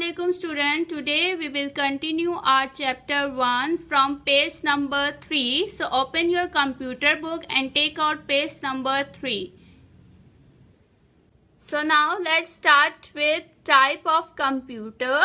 Assalamualaikum student today we will continue our chapter 1 from page number 3 so open your computer book and take out page number 3 so now let's start with type of computer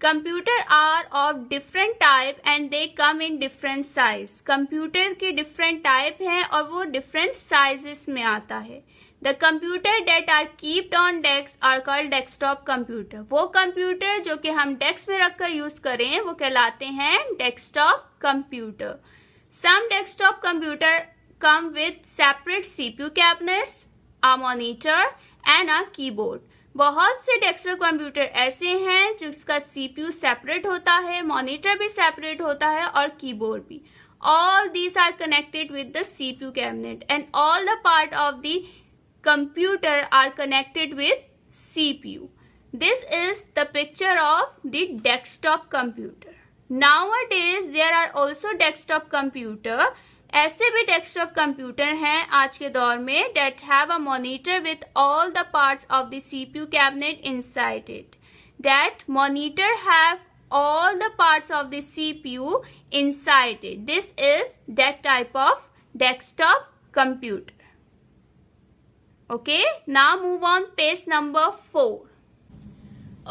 computer are of different type and they come in different size computer के different type हैं और वो different sizes में आता है the computer that are kept on desk are called desktop computer वो computer जो कि हम डेस्क में रखकर यूज करें वो कहलाते हैं desktop computer some desktop computer come with separate CPU cabinets a monitor and a keyboard बहुत से डेस्कटॉप कंप्यूटर ऐसे हैं जिसका सीपीयू सेपरेट होता है मॉनिटर भी सेपरेट होता है और कीबोर्ड भी all these are connected with the CPU cabinet and all the part of the computer are connected with CPU. This is the picture of the desktop computer. Nowadays there are also desktop computer. ऐसे भी desktop computer हैं आज के दौर में that have a monitor with all the parts of the CPU cabinet inside it. That monitor have all the parts of the CPU inside it. This is that type of desktop computer. okay now move on page number 4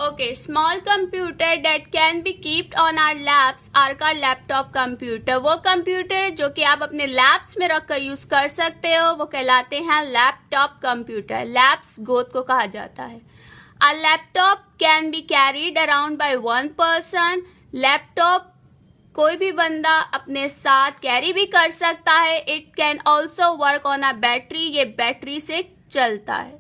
okay small computer that can be kept on our laps are का laptop computer wo computer jo ki aap apne laps mein rakh kar use kar sakte ho wo kehlate hain laptop computer laps god ko kaha jata hai A laptop can be carried around by one person laptop कोई भी बंदा अपने साथ carry भी कर सकता है it can also work on a battery ये बैटरी से चलता है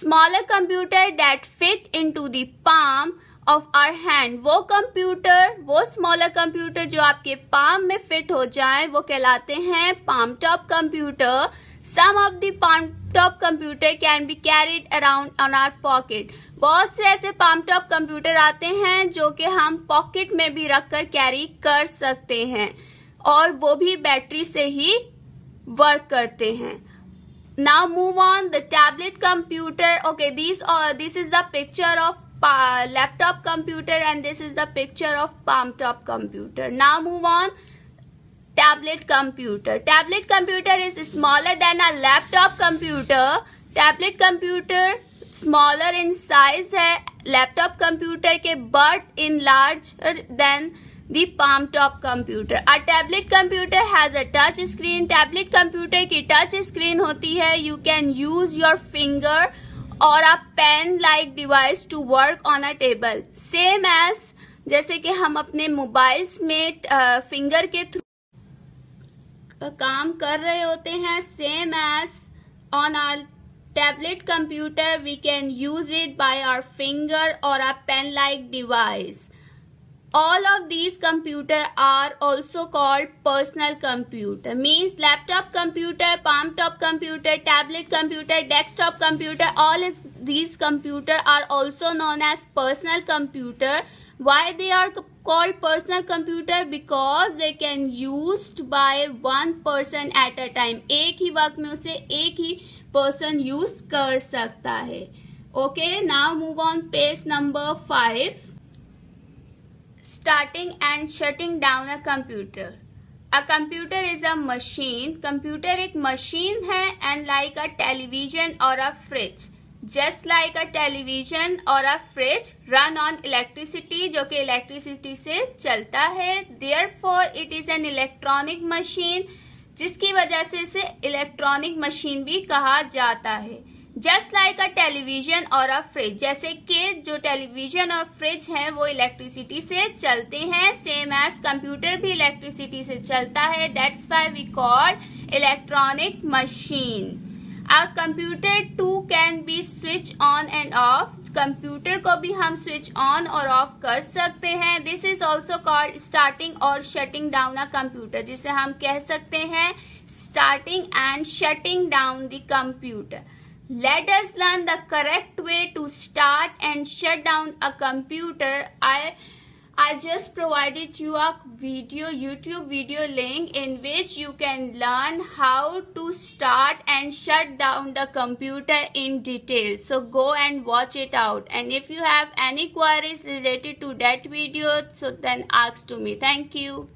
smaller computer that fit into दाम ऑफ आर हैंड वो कंप्यूटर वो स्मॉलर कंप्यूटर जो आपके पाम में फिट हो जाए वो कहलाते हैं palmtop computer some of palmtop computer can be carried around on our pocket बहुत से ऐसे पाम टॉप कंप्यूटर आते हैं जो कि हम पॉकेट में भी रखकर कैरी कर सकते हैं और वो भी बैटरी से ही वर्क करते हैं now move on the tablet computer okay these uh, this is the picture of uh, laptop computer and this is the picture of palm top computer now move on tablet computer tablet computer is smaller than a laptop computer tablet computer smaller in size hai laptop computer ke but in larger than the palm top computer. A tablet computer has a touch screen. Tablet computer ki touch screen hoti hai You can use your finger or a pen like device to work on a table. Same as जैसे कि हम अपने mobiles में finger के through काम कर रहे होते हैं same as on our tablet computer we can use it by our finger or a pen like device all of these computer are also called personal computer means laptop computer palm top computer tablet computer desktop computer all is, these computer are also known as personal computer why they are called personal computer because they can used by one person at a time एक ही वक्त में उसे एक ही person use कर सकता है okay now move on page number five. starting and shutting down a computer. A computer is a machine. Computer एक machine है and like a television or a fridge. Just like a television or a fridge run on electricity जो कि electricity से चलता है Therefore it is an electronic machine जिसकी वजह से इसे electronic machine भी कहा जाता है जस्ट लाइक अ टेलीविजन और अ फ्रिज जैसे कि जो टेलीविजन और फ्रिज हैं वो इलेक्ट्रिसिटी से चलते हैं सेम एज कंप्यूटर भी इलेक्ट्रिसिटी से चलता है that's why we call electronic machine a computer too can be switch on and off computer को भी हम स्विच ऑन और ऑफ कर सकते हैं this is also called starting और शटिंग डाउन अ कंप्यूटर जिसे हम कह सकते हैं starting and shutting down the computer Let us learn the correct way to start and shut down a computer. I I just provided you a video YouTube video link in which you can learn how to start and shut down the computer in detail. So go and watch it out. And if you have any queries related to that video, so then ask to me. Thank you.